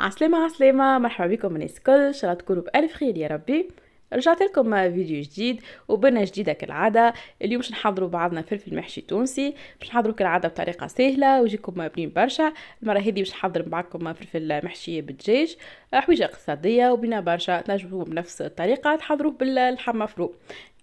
عسلامة عسلامة مرحبا بكم الناس الكل ان شاء الله تكونوا بألف خير يا ربي رجعت لكم فيديو جديد وبنا جديده كالعاده اليوم باش نحضروا بعضنا فلفل محشي تونسي باش نحضروا كالعاده بطريقه سهله ويجيكم بنين برشا المره هذه باش نحضر معكم فلفل محشي بالدجاج حويجه اقتصاديه وبنا برشا تنجموا بنفس الطريقه تحضروه باللحم مفروم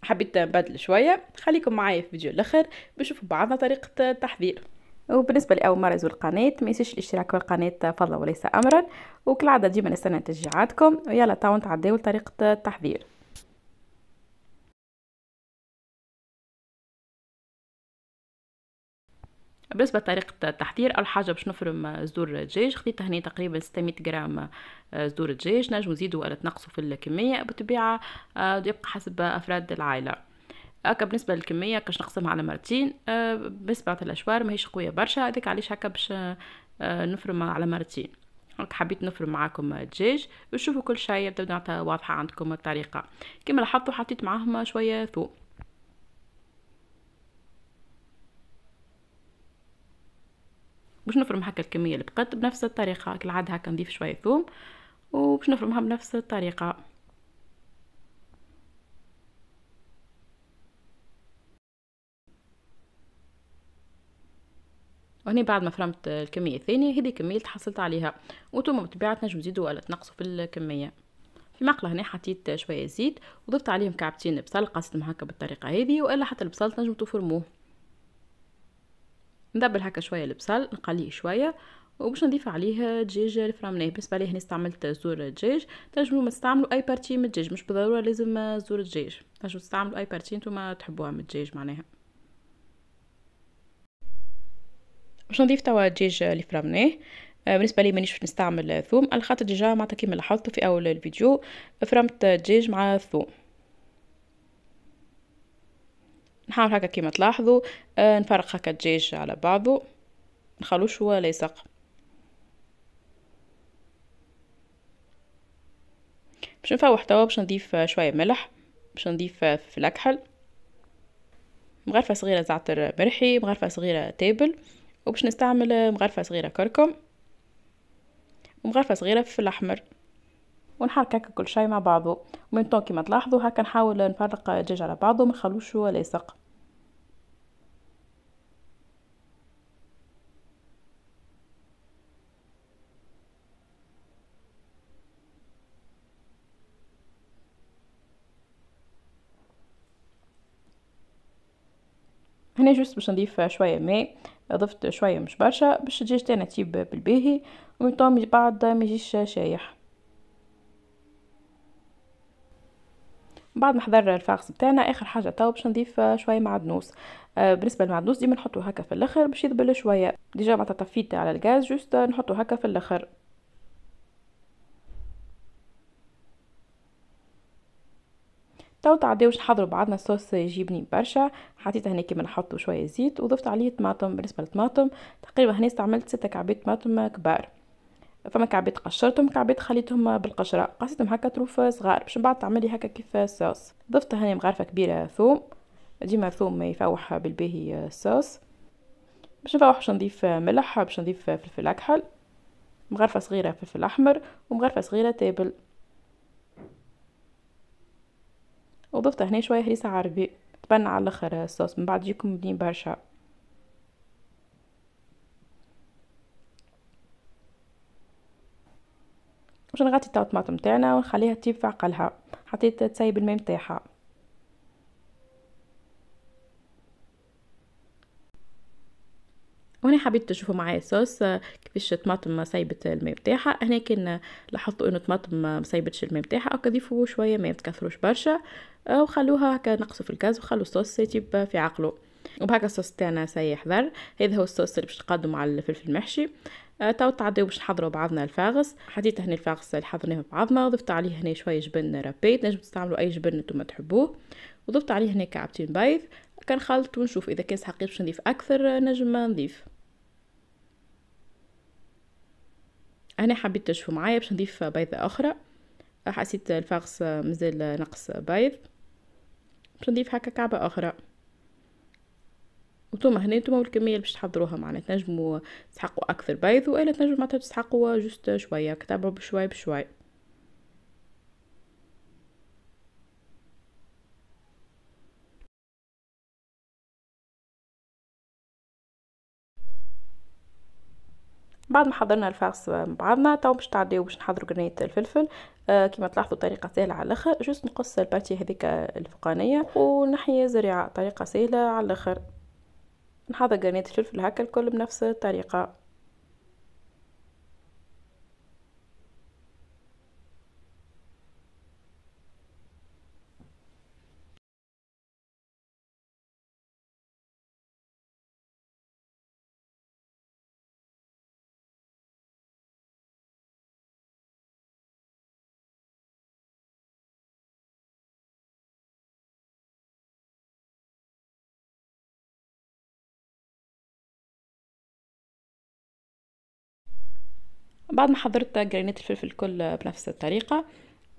حبيت نبدل شويه خليكم معايا في فيديو الاخر بشوفوا بعضنا طريقه التحضير وبالنسبه لاول مره القناه ما ينساش الاشتراك في القناه فضلا وليس امرا وكالعاده ديما نستنى تشجيعاتكم ويلا تاو نتعداو لطريقه التحضير بالنسبه لطريقه التحضير اول حاجه باش نفرم زدور الدجاج خديت هنا تقريبا 600 غرام زدور الدجاج نجم نزيدو ولا تنقصوا في الكميه بالطبيعه آه، يبقى حسب افراد العائله هكا بالنسبه للكميه كاش نقسمها على مرتين أه بسبعه الاشوار ماهيش قويه برشا هذيك علاش هكا باش آه، نفرم على مرتين هكا حبيت نفرم معاكم الدجاج وشوفوا كل شيء تبدا واضحه عندكم الطريقه كما لاحظتوا حطيت معاهم شويه ثوم باش نفرم هكا الكميه اللي بقت بنفس الطريقه كالعاده هكا نضيف شويه ثوم وباش نفرمها بنفس الطريقه وهنا بعد ما فرمت الكميه الثانيه هذه الكميه اللي عليها وانتم بطبيعه تنجموا زيدوا ولا تنقصوا في الكميه في مقله هنا حطيت شويه زيت وضفت عليهم كعبتين بصل قصدهم هكا بالطريقه هذه والا حتى البصل تنجم تفرموه ندبل هكا شويه البصل نقليه شويه وباش نضيف عليه دجاج الفرامناه بالنسبه ليه هنا استعملت زور الدجاج تنجمو ما تستعملوا اي بارتي من الدجاج مش بالضروره لازم زور الدجاج تنجمو تستعملوا اي بارتي نتوما تحبوها من الدجاج معناها باش نضيف توا الدجاج اللي فرمناه بالنسبه لي مانيش نستعمل الثوم على خاطر ديجا معناتها كيما لاحظتوا في اول الفيديو فرمت الدجاج مع الثوم نحاول هكا كيما تلاحظوا آه، نفرق هكا الدجاج على بعضه نخلوش هو ليسق باش نفوح توا باش نضيف شويه ملح باش نضيف فلفل اكحل مغرفه صغيره زعتر مرحي مغرفه صغيره تابل وباش نستعمل مغرفة صغيرة كركم ومغرفة صغيرة فلفل أحمر ونحرك هكا كل شيء مع بعضه ومن طون كيما تلاحظوا هكا نحاول نفرق الدجاج على بعضه ما نخلوش لاصق هنا جوست باش نضيف شويه ماء ضفت شويه مش برشا باش الدجاج تاعنا تيب بالباهي ومن بعد ما يجيش شايح بعد ما حضر الفاخس بتاعنا اخر حاجه تو باش نضيف شويه معدنوس آه بالنسبه للمعدنوس ديما نحطو هكا في الاخر باش يذبل شويه ديجا بعد طفيت على الغاز جوست نحطو هكا في الاخر تو تعداو باش نحضروا بعضنا الصوص يجيبني برشا حطيت هنا كيما نحطوا شويه زيت وضفت عليه طماطم بالنسبه للطماطم تقريبا هنا استعملت 6 كعبات طماطم كبار فما كعبات قشرتهم كعبات خليتهم بالقشره قصيتهم هكا تروف صغار باش من بعد تعملي هكا كيف الصوص ضفت هنا مغرفه كبيره ثوم ديما الثوم يفوح بالباهي الصوص باش نفوح باش نضيف ملح باش نضيف فلفل اكحل مغرفه صغيره فلفل احمر ومغرفه صغيره تابل وضفت هنا شوية هريسة عربي تبنى على الاخر الصوص من بعد يجيكم بنين برشا باش نغطي الطماطم تاعنا ونخليها تطيب في عقلها حطيت تسيب الماء نتاعها هنا حبيت تشوفوا معايا الصوص آه، كيفاش الطماطم سايبت الماء بتاعها هنا كان لاحظتوا انه الطماطم ما سايبتش الماء بتاعها هكا ضيفوا شويه ما تكثروش برشا آه، وخلوها هكا نقصوا في الكاز وخلوا الصوص يطيب في عقله وبهكا الصوص تاعنا سايح ذر هذا هو الصوص اللي باش نقدمه مع الفلفل المحشي آه، تو تعداو باش نحضروا بعضنا الفاغس حطيت هنا الفاغس اللي حضرناه بعضنا وضفت عليه هنا شويه جبن رابي تنجم تستعملوا اي جبن نتوما تحبوه وضفت عليه هنا كعبتين بيض كنخلط ونشوف اذا كان سحقيت باش نضيف اكثر نجم نضيف انا حبيت تشوفوا معايا باش نضيف بيضة أخرى حسيت الفغص مازال نقص بيض باش نضيف هكا كعبة أخرى وتوما هنا نتوما الكميه باش تحضروها معنا تنجموا تسحقوا اكثر بيض والا تنجموا معناتها تسحقوا جوست شويه كتابوا بشوي بشوي بعد ما حضرنا الفاس مع بعضنا تو باش تعداو باش نحضروا قرنية الفلفل آه كما تلاحظوا طريقه سهله على الاخر جوست نقص البارتي هذيك الفوقانيه ونحيي زريعه طريقه سهله على الاخر نحضر قرنية الفلفل هكا الكل بنفس الطريقه بعد ما حضرت جرينات الفلفل الكل بنفس الطريقه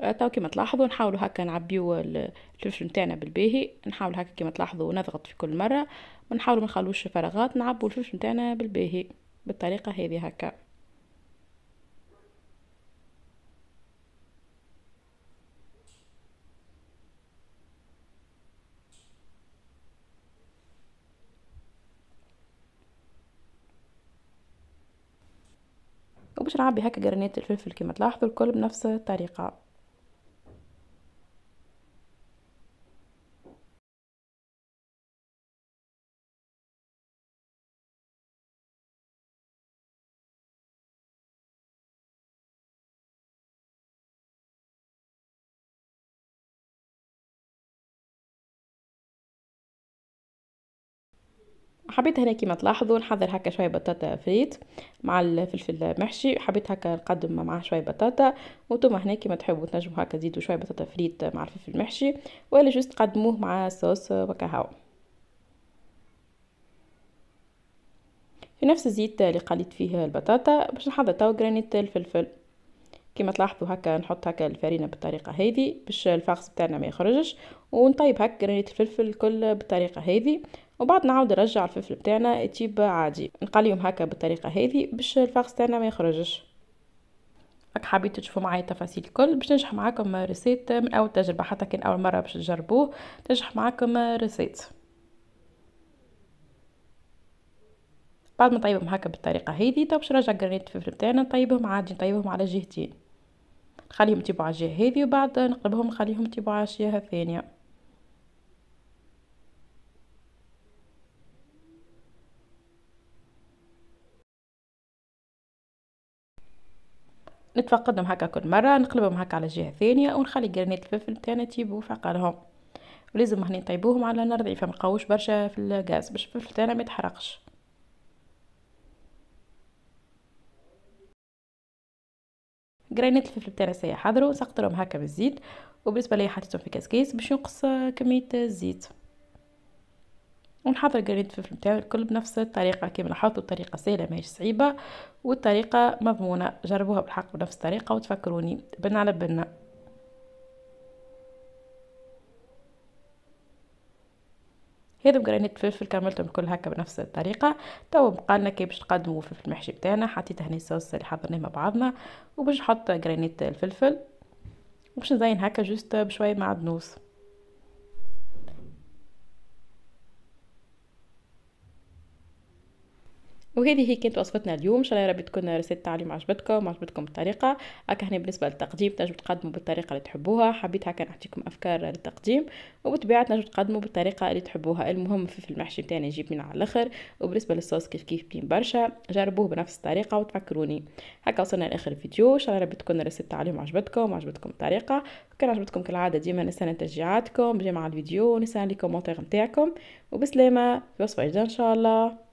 آه، تو كما تلاحظوا نحاولوا هكا نعبيو الفلفل نتاعنا بالباهي نحاول هكا كما تلاحظوا نضغط في كل مره ونحاولوا ما نخلوش فراغات نعبوا الفلفل نتاعنا بالباهي بالطريقه هذه هكا وباش نعبي هكا جرانيت الفلفل كما تلاحظوا الكل بنفس الطريقة حبيت هنا كيما تلاحظوا نحضر هكا شويه بطاطا فريت مع الفلفل المحشي حبيت هكا نقدم معاه شويه بطاطا وانتم هنا كيما تحبوا تنجموا هكا تزيدوا شويه بطاطا فريت مع الفلفل المحشي ولا جوست تقدموه مع صوص وكهو في نفس الزيت اللي قليت فيه البطاطا باش نحضر تو جرانيت الفلفل كما تلاحظوا هكا نحط هكا الفرينه بالطريقه هذه باش الفاقس بتاعنا ما يخرجش ونطيب هكا جرانيت الفلفل الكل بالطريقه هذه وبعد نعاود نرجع الفلفل بتاعنا تيب عادي نقليهم هكا بالطريقه هذه باش الفاقس تاعنا ما يخرجش راك حبيتو تشوفوا معايا التفاصيل الكل باش نجح معاكم ريسيت من اول تجربه حتى كان اول مره باش تجربوه تنجح معاكم ريسيت بعد ما نطيبهم هكا بالطريقه هذه تو باش نرجع قرنيت الفلفل بتاعنا نطيبهم عادي نطيبهم على جهتين نخليهم يطيبوا على الجهه هذه وبعد نقلبهم نخليهم يطيبوا على الجهه الثانيه نتفقدهم هكا كل مره نقلبهم هكا على الجهه الثانيه ونخلي جرانيت الفلفل تاعنا تيبو فقرهم ولازم هني نطيبوهم على نار ضعيفه ما نقاوش برشا في الغاز باش الفلفل تاعنا ما يتحرقش جرانيت الفلفل تاعنا سي حضروا سقطرهم هكا بالزيت وبالنسبه لي حطيتهم في كاسكيس باش ينقص كميه الزيت ونحضر قريد الفلفل نتاعي الكل بنفس الطريقه كيما لاحظتوا الطريقه سهله ماهيش صعيبه والطريقه مضمونه جربوها بالحق بنفس الطريقه وتفكروني بنا على بنا هذو جرانيت فلفل كملتهم الكل هكا بنفس الطريقه توا بقالنا كي باش نقدمو الفلفل المحشي بتاعنا حطيت هنا الصوص اللي حضرناه مع بعضنا وباش نحط جرانيت الفلفل وباش نزين هكا جوست بشويه معدنوس وهذه هي كانت وصفتنا اليوم ان شاء الله يا رب تكون رساله التعليم عجبتكم عجبتكم الطريقه هكا هنا بالنسبه للتقديم تنجم تقدموا بالطريقه اللي تحبوها حبيت هكا نعطيكم افكار للتقديم وبالطبيعه تنجم تقدموا بالطريقه اللي تحبوها المهم في المحشي بتاعنا يجيب من على الاخر وبالنسبه للصوص كيف كيف بين برشا جربوه بنفس الطريقه وتفكروني هكا وصلنا لاخر الفيديو ان شاء الله يا رب تكون رساله التعليم عجبتكم عجبتكم الطريقه كان عجبتكم كالعاده ديما نستنى تشجيعاتكم بجمع الفيديو ونستنى لي كومنتير نتاعكم وبسلامه في وصفه جديده ان شاء الله